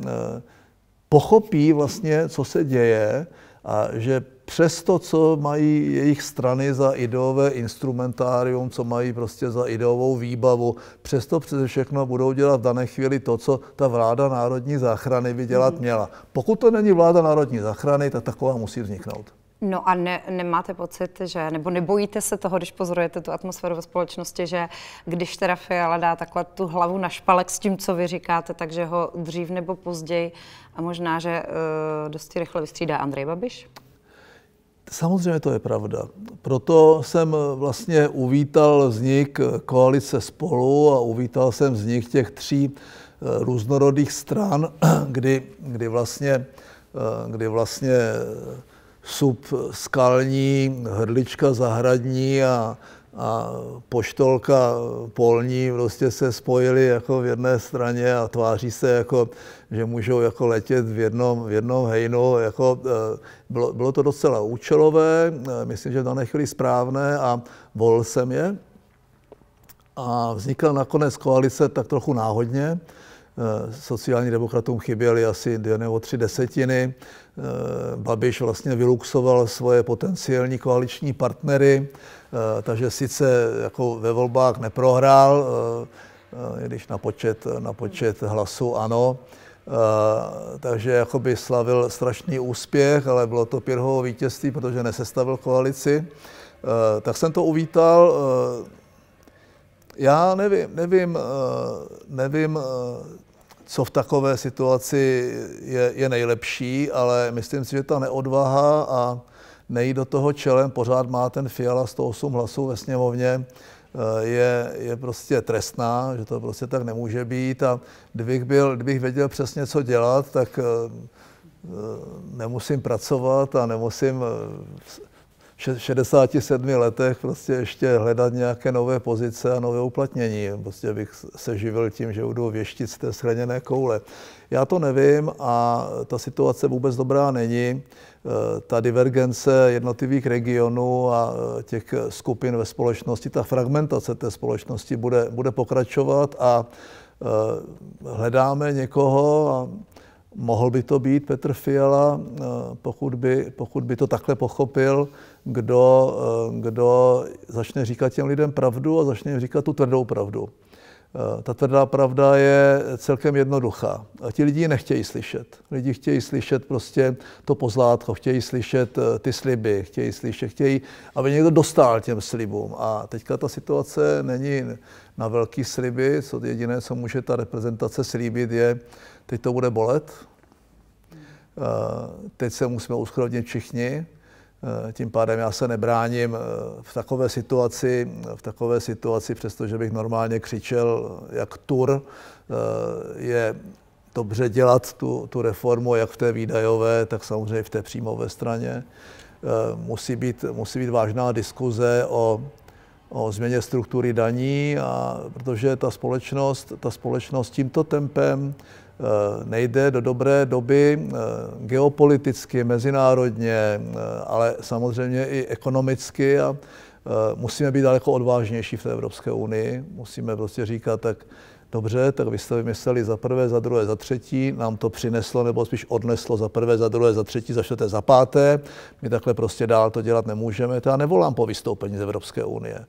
pochopí vlastně, co se děje a že přes to, co mají jejich strany za ideové instrumentárium, co mají prostě za ideovou výbavu, přesto přeze všechno budou dělat v dané chvíli to, co ta vláda národní záchrany by dělat mhm. měla. Pokud to není vláda národní záchrany, tak taková musí vzniknout. No a ne, nemáte pocit, že, nebo nebojíte se toho, když pozorujete tu atmosféru ve společnosti, že když teda Fiala dá takhle tu hlavu na špalek s tím, co vy říkáte, takže ho dřív nebo později a možná, že uh, dosti rychle vystřídá Andrej Babiš? Samozřejmě to je pravda. Proto jsem eh, vlastně uvítal vznik eh, koalice spolu a uvítal jsem vznik těch tří eh, různorodých stran, kdy, kdy vlastně, kdy vlastně sub skalní, hrdlička zahradní a a poštolka polní prostě se spojili jako v jedné straně a tváří se jako, že můžou jako letět v jednom, v jednom hejnu. Jako, e, bylo, bylo, to docela účelové, e, myslím, že v dané chvíli správné a volil jsem je. A vznikla nakonec koalice tak trochu náhodně. Eh, sociální demokratům chyběly asi dvě nebo tři desetiny. Eh, Babiš vlastně vyluxoval svoje potenciální koaliční partnery, eh, takže sice jako ve volbách neprohrál, i když na počet, na počet hlasů ano, takže jakoby slavil strašný úspěch, ale bylo to Pirhovo vítězství, protože nesestavil koalici. Tak jsem to uvítal. Já nevím, nevím, nevím, co v takové situaci je, je nejlepší, ale myslím si, že ta neodvaha a nejít do toho čelem, pořád má ten Fiala 108 hlasů ve sněmovně, eh, je, je prostě trestná, že to prostě tak nemůže být a kdybych, byl, kdybych věděl přesně, co dělat, tak eh, eh, nemusím pracovat a nemusím 67 letech prostě ještě hledat nějaké nové pozice a nové uplatnění. Prostě bych se živil tím, že budu věštit z té sraněné koule. Já to nevím a ta situace vůbec dobrá není. E, ta divergence jednotlivých regionů a e, těch skupin ve společnosti, ta fragmentace té společnosti bude, bude pokračovat a e, hledáme někoho a mohl by to být Petr Fiala, pokud by, pokud by to takhle pochopil, kdo, eh, kdo začne říkat těm lidem pravdu a začne jim říkat tu tvrdou pravdu. Eh, ta tvrdá pravda je celkem jednoduchá. A ti lidi nechtějí slyšet. Lidi chtějí slyšet prostě to pozlátko, chtějí slyšet eh, ty sliby, chtějí slyšet, chtějí, aby někdo dostal těm slibům. A teďka ta situace není na velký sliby, co jediné, co může ta reprezentace slíbit, je, teď to bude bolet, teď se musíme uskrovnit všichni, Eh, tím pádem já se nebráním eh, v takové situaci, v takové situaci, přestože bych normálně křičel jak tur, eh, je dobře dělat tu, tu reformu jak v té výdajové, tak samozřejmě v té příjmové straně. Musí být, musí být vážná diskuze o, o změně struktury daní, a protože ta společnost, ta společnost tímto tempem Eh, nejde do dobré doby eh, geopoliticky, mezinárodně, eh, ale samozřejmě i ekonomicky a musíme být daleko odvážnější v té Evropské unii. Musíme prostě říkat, tak dobře, tak vy jste vymysleli za prvé, za druhé, za třetí, nám to přineslo nebo spíš odneslo za prvé, za druhé, za třetí, za čtvrté, za páté. My takhle prostě dál to dělat nemůžeme. To já nevolám po vystoupení z Evropské unie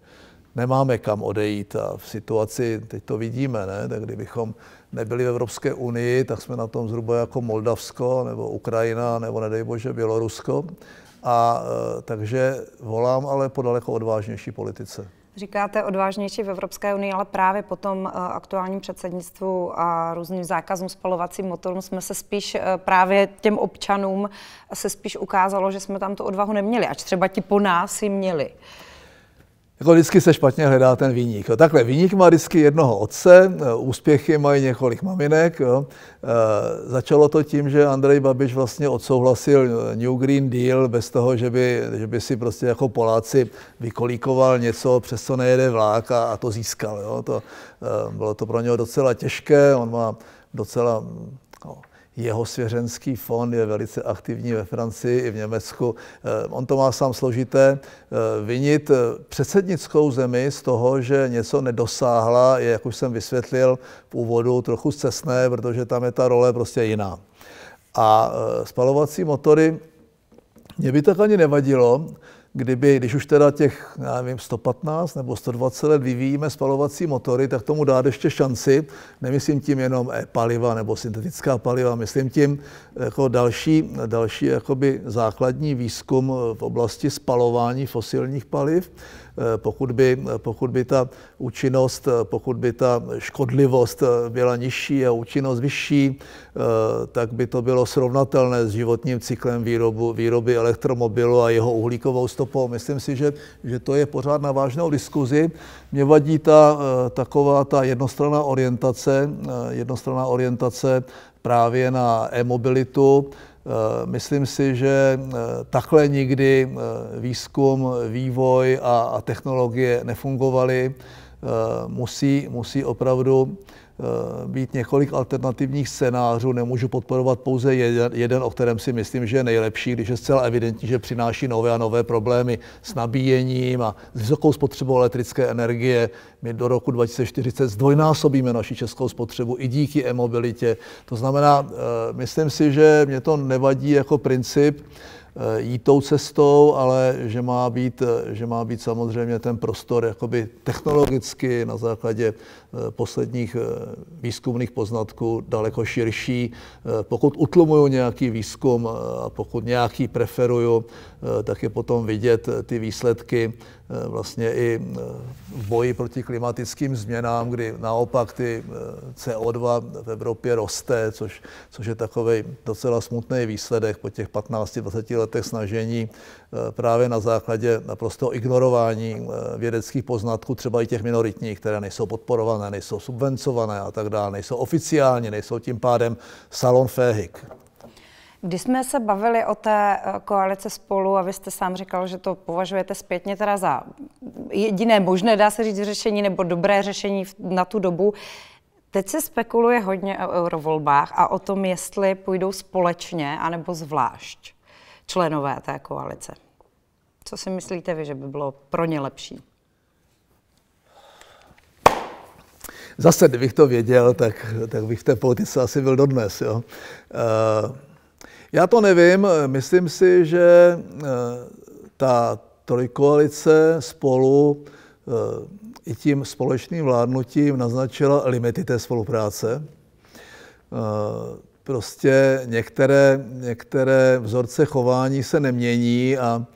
nemáme kam odejít a v situaci, teď to vidíme, ne? tak kdybychom nebyli v Evropské unii, tak jsme na tom zhruba jako Moldavsko nebo Ukrajina nebo nedej bože Bělorusko. A e, takže volám ale po daleko odvážnější politice. Říkáte odvážnější v Evropské unii, ale právě po tom e, aktuálním předsednictvu a různým zákazům spalovacím motorům jsme se spíš e, právě těm občanům se spíš ukázalo, že jsme tam tu odvahu neměli, ač třeba ti po nás ji měli. Jako vždycky se špatně hledá ten výnik. Takhle, výnik má vždycky jednoho otce, eh, úspěchy mají několik maminek. Jo. E, začalo to tím, že Andrej Babiš vlastně odsouhlasil eh, New Green Deal bez toho, že by, že by si prostě jako Poláci vykolíkoval něco, přes co nejede vlák a, a to získal. Jo. To, e, bylo to pro něho docela těžké, on má docela jeho svěřenský fond je velice aktivní ve Francii i v Německu. Eh, on to má sám složité. Eh, vinit eh, předsednickou zemi z toho, že něco nedosáhla, je, jak už jsem vysvětlil v úvodu, trochu zcestné, protože tam je ta role prostě jiná. A spalovací motory mě by tak ani nevadilo, kdyby, když už teda těch, já nevím, 115 nebo 120 let vyvíjíme spalovací motory, tak tomu dát ještě šanci. Nemyslím tím jenom e-paliva nebo syntetická paliva, myslím tím e, jako další, další jakoby základní výzkum e, v oblasti spalování fosilních paliv pokud by, pokud by ta účinnost, pokud by ta škodlivost byla nižší a účinnost vyšší, eh, tak by to bylo srovnatelné s životním cyklem výrobu, výroby elektromobilu a jeho uhlíkovou stopou. Myslím si, že, že to je pořád na vážnou diskuzi. Mě vadí ta eh, taková ta jednostranná orientace, eh, jednostranná orientace právě na e-mobilitu, Eh, myslím si, že eh, takhle nikdy eh, výzkum, vývoj a, technologie nefungovaly. Musí, musí opravdu Eh, být několik alternativních scénářů, nemůžu podporovat pouze jeden, jeden, o kterém si myslím, že je nejlepší, když je zcela evidentní, že přináší nové a nové problémy s nabíjením a s vysokou spotřebou elektrické energie. My do roku 2040 zdvojnásobíme naši českou spotřebu i díky e-mobilitě. To znamená, eh, myslím si, že mě to nevadí jako princip, Eh, jít tou cestou, ale že má být, eh, že má být samozřejmě ten prostor jakoby technologicky na základě eh, posledních výzkumných poznatků daleko širší. Pokud utlumuju nějaký výzkum a pokud nějaký preferuju, Eh, tak je potom vidět eh, ty výsledky eh, vlastně i v boji proti klimatickým změnám, kdy naopak ty CO2 v Evropě roste, což, což je takový docela smutný výsledek po těch 15-20 letech snažení právě na základě naprosto ignorování vědeckých poznatků, třeba i těch minoritních, které nejsou podporované, nejsou subvencované a tak dále, nejsou oficiálně, nejsou tím pádem salon féhik. Když jsme se bavili o té eh, koalice spolu a vy jste sám říkal, že to považujete zpětně teda za jediné možné, dá se říct, řešení nebo dobré řešení na tu dobu, Teď se spekuluje hodně o eurovolbách a o tom, jestli půjdou společně anebo zvlášť členové té koalice. Co si myslíte vy, že by bylo pro ně lepší? Zase, kdybych to věděl, tak, tak bych v té politice asi byl dodnes. Jo? Uh, já to nevím, myslím si, že eh, ta trojkoalice spolu eh, i tím společným vládnutím naznačila limity té spolupráce. Eh, prostě některé, některé vzorce chování se nemění a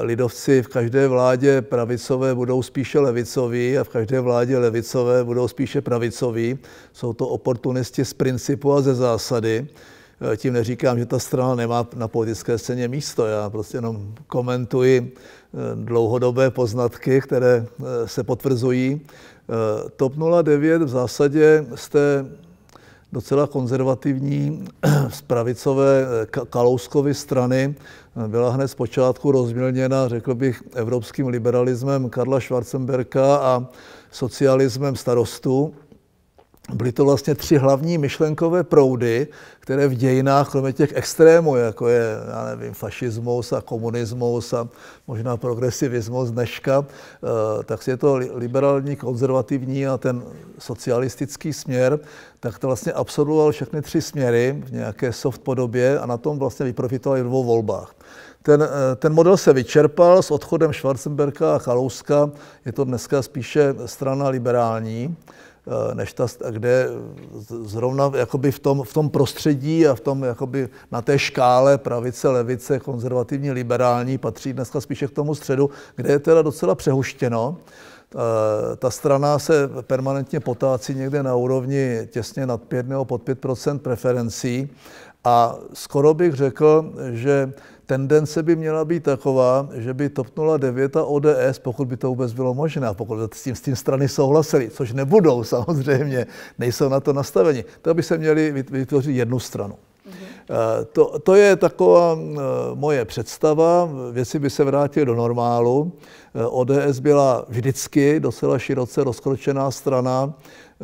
lidovci v každé vládě pravicové budou spíše levicoví a v každé vládě levicové budou spíše pravicoví. Jsou to oportunisti z principu a ze zásady. Eh, tím neříkám, že ta strana nemá na politické scéně místo. Já prostě jenom komentuji eh, dlouhodobé poznatky, které eh, se potvrzují. TOP 09 v zásadě jste docela konzervativní z pravicové Kalouskovy strany byla hned z počátku rozmělněna, řekl bych, evropským liberalismem Karla Schwarzenberka a socialismem starostů byly to vlastně tři hlavní myšlenkové proudy, které v dějinách, kromě těch extrémů, jako je, já nevím, fašismus a komunismus a možná progresivismus dneška, eh, tak je to liberální, konzervativní a ten socialistický směr, tak to vlastně absolvoval všechny tři směry v nějaké soft podobě a na tom vlastně vyprofitovali v dvou volbách. Ten, eh, ten model se vyčerpal s odchodem Schwarzenberka a Kalouska, je to dneska spíše strana liberální, Eh, než ta, kde zrovna jakoby v, tom, v tom prostředí a v tom, jakoby na té škále pravice, levice, konzervativní, liberální patří dneska spíše k tomu středu, kde je teda docela přehuštěno. Eh, ta strana se permanentně potácí někde na úrovni těsně nad 5 nebo pod 5 preferencí a skoro bych řekl, že tendence by měla být taková, že by TOP 09 a ODS, pokud by to vůbec bylo možné, pokud by s tím, s tím strany souhlasili, což nebudou samozřejmě, nejsou na to nastaveni, to by se měli vytvořit jednu stranu. Mhm. Eh, to, to je taková eh, moje představa. Věci by se vrátily do normálu. Eh, ODS byla vždycky docela široce rozkročená strana.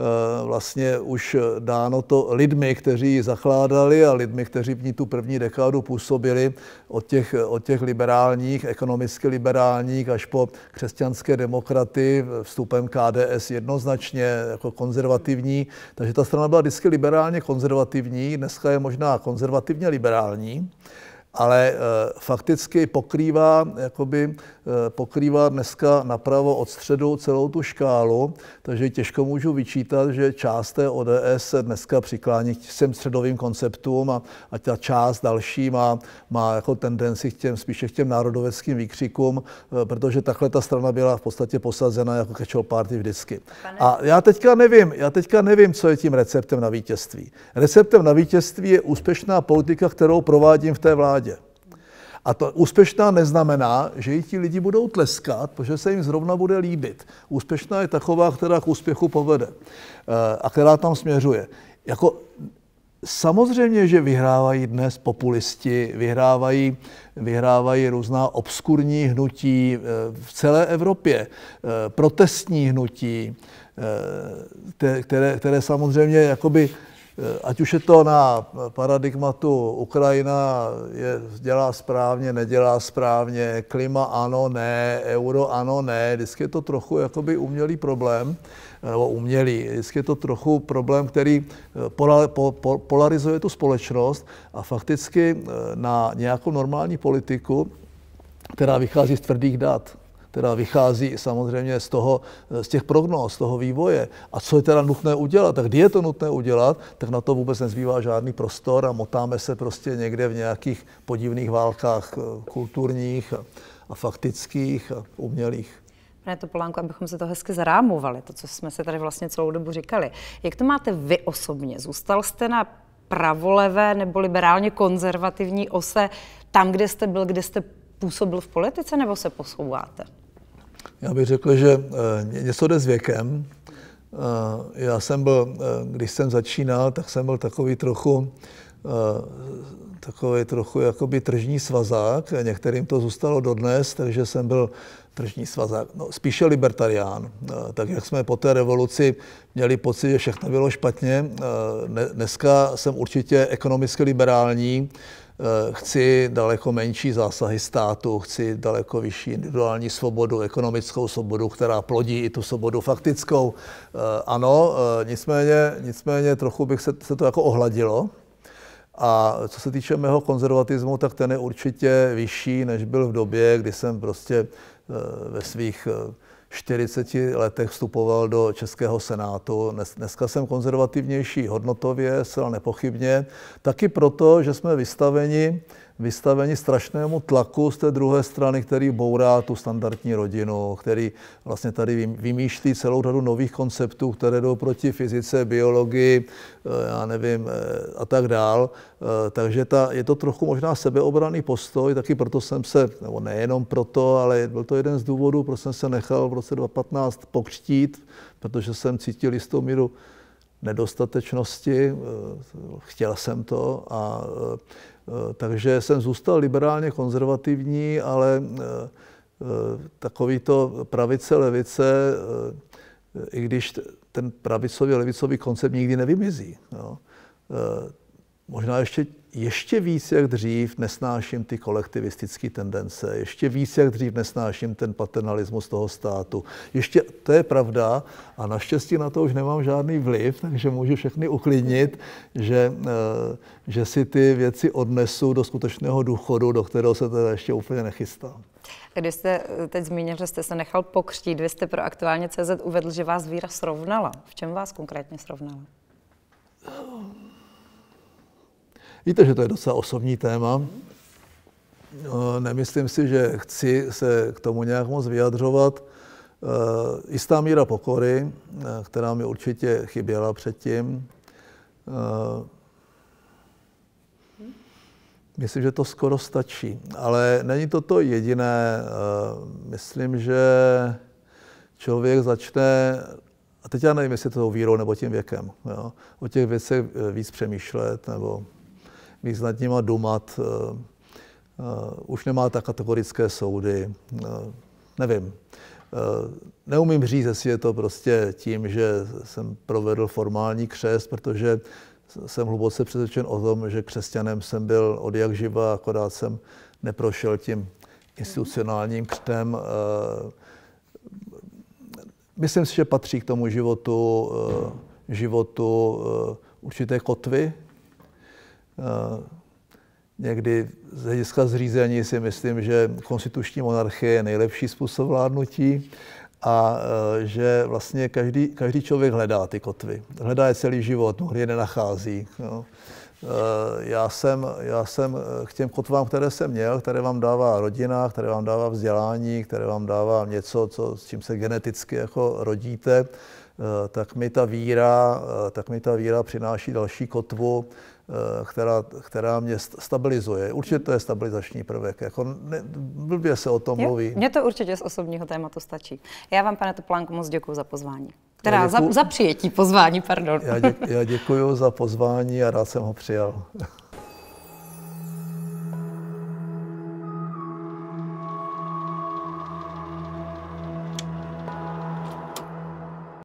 Eh, vlastně už dáno to lidmi, kteří ji zakládali a lidmi, kteří v ní tu první dekádu působili, od těch, od těch liberálních, ekonomicky liberálních až po křesťanské demokraty, vstupem KDS jednoznačně jako konzervativní. Takže ta strana byla vždycky liberálně konzervativní, dneska je možná konzervativně liberální ale eh, fakticky pokrývá, jakoby, eh, pokrývá dneska napravo od středu celou tu škálu, takže těžko můžu vyčítat, že část té ODS se dneska přiklání k těm středovým konceptům a, a ta část další má, má jako tendenci k těm, spíše k těm národoveckým výkřikům, eh, protože takhle ta strana byla v podstatě posazena jako catch-all party vždycky. A já teďka nevím, já teďka nevím, co je tím receptem na vítězství. Receptem na vítězství je úspěšná politika, kterou provádím v té vládě. A to úspěšná neznamená, že ji ti lidi budou tleskat, protože se jim zrovna bude líbit. Úspěšná je taková, která k úspěchu povede eh, a která tam směřuje. Jako Samozřejmě, že vyhrávají dnes populisti, vyhrávají, vyhrávají různá obskurní hnutí eh, v celé Evropě, eh, protestní hnutí, které, které samozřejmě jakoby Eh, ať už je to na paradigmatu Ukrajina je, dělá správně, nedělá správně, klima ano, ne, euro ano, ne, vždycky je to trochu jakoby umělý problém, eh, nebo umělý, vždycky je to trochu problém, který eh, polarizuje tu společnost a fakticky na nějakou normální politiku, která vychází z tvrdých dat, která vychází samozřejmě z, toho, z těch prognóz, z toho vývoje. A co je teda nutné udělat? Tak kdy je to nutné udělat? Tak na to vůbec nezbývá žádný prostor a motáme se prostě někde v nějakých podivných válkách eh, kulturních a faktických a umělých. Pane Topolánku, abychom se to hezky zarámovali, to, co jsme se tady vlastně celou dobu říkali. Jak to máte vy osobně? Zůstal jste na pravolevé nebo liberálně konzervativní ose tam, kde jste byl, kde jste působil v politice, nebo se posouváte? Já bych řekl, že eh, něco jde s věkem. Eh, já jsem byl, eh, když jsem začínal, tak jsem byl takový trochu, takový trochu jakoby tržní svazák. Některým to zůstalo dodnes, takže jsem byl tržní svazák, no, spíše libertarián. Tak jak jsme po té revoluci měli pocit, že všechno bylo špatně, dneska jsem určitě ekonomicky liberální, Eh, chci daleko menší zásahy státu, chci daleko vyšší individuální svobodu, ekonomickou svobodu, která plodí i tu svobodu faktickou. Eh, ano, eh, nicméně, nicméně trochu bych se, se to jako ohladilo. A co se týče mého konzervatismu, tak ten je určitě vyšší, než byl v době, kdy jsem prostě ve svých 40 letech vstupoval do Českého senátu. Dneska jsem konzervativnější hodnotově, zcela nepochybně, taky proto, že jsme vystaveni vystaveni strašnému tlaku z té druhé strany, který bourá tu standardní rodinu, který vlastně tady vymýšlí celou řadu nových konceptů, které jdou proti fyzice, biologii, eh, já nevím, eh, a tak dál. Eh, takže ta, je to trochu možná sebeobraný postoj, taky proto jsem se, nebo nejenom proto, ale byl to jeden z důvodů, proč jsem se nechal v roce 2015 pokřtít, protože jsem cítil jistou míru nedostatečnosti, chtěl jsem to a Eh, takže jsem zůstal liberálně konzervativní, ale eh, eh, takovýto pravice-levice, i když ten pravicový levicový koncept nikdy nevymizí. Jo. Možná ještě ještě víc jak dřív nesnáším ty kolektivistické tendence, ještě víc jak dřív nesnáším ten paternalismus toho státu. Ještě to je pravda a naštěstí na to už nemám žádný vliv, takže můžu všechny uklidnit, že, eh, že si ty věci odnesu do skutečného důchodu, do kterého se teda ještě úplně nechystám. Když jste eh, teď zmínil, že jste se nechal pokřtít, vy jste pro aktuálně CZ uvedl, že vás víra srovnala. V čem vás konkrétně srovnala? Víte, že to je docela osobní téma. No, nemyslím si, že chci se k tomu nějak moc vyjadřovat. Eh, jistá míra pokory, eh, která mi určitě chyběla předtím. Eh, myslím, že to skoro stačí, ale není to to jediné. Myslím, že člověk začne, a teď já nevím, jestli to tou vírou nebo tím věkem, jo, o těch věcech víc přemýšlet nebo mít nad nima domat. Eh, eh, už tak kategorické soudy, eh, nevím. Neumím říct, jestli je to prostě tím, že jsem provedl formální křest, protože jsem hluboce přesvědčen o tom, že křesťanem jsem byl od jak živa, akorát jsem neprošel tím institucionálním křtem. Myslím si, že patří k tomu životu, životu určité kotvy, Eh, někdy z hlediska zřízení si myslím, že konstituční monarchie je nejlepší způsob vládnutí a eh, že vlastně každý, každý člověk hledá ty kotvy. Hledá je celý život, mnohdy je nenachází. No. Eh, já jsem, já jsem k těm kotvám, které jsem měl, které vám dává rodina, které vám dává vzdělání, které vám dává něco, co, s čím se geneticky jako rodíte, tak mi ta víra, tak mi ta víra přináší další kotvu Eh, která, která mě stabilizuje. Určitě to je stabilizační prvek. Jako ne, blbě se o tom jo, mluví. Mně to určitě z osobního tématu stačí. Já vám, pane Toplánku, moc děkuji za pozvání. Teda za, za přijetí pozvání, pardon. Já, dě, já děkuji za pozvání a rád jsem ho přijal.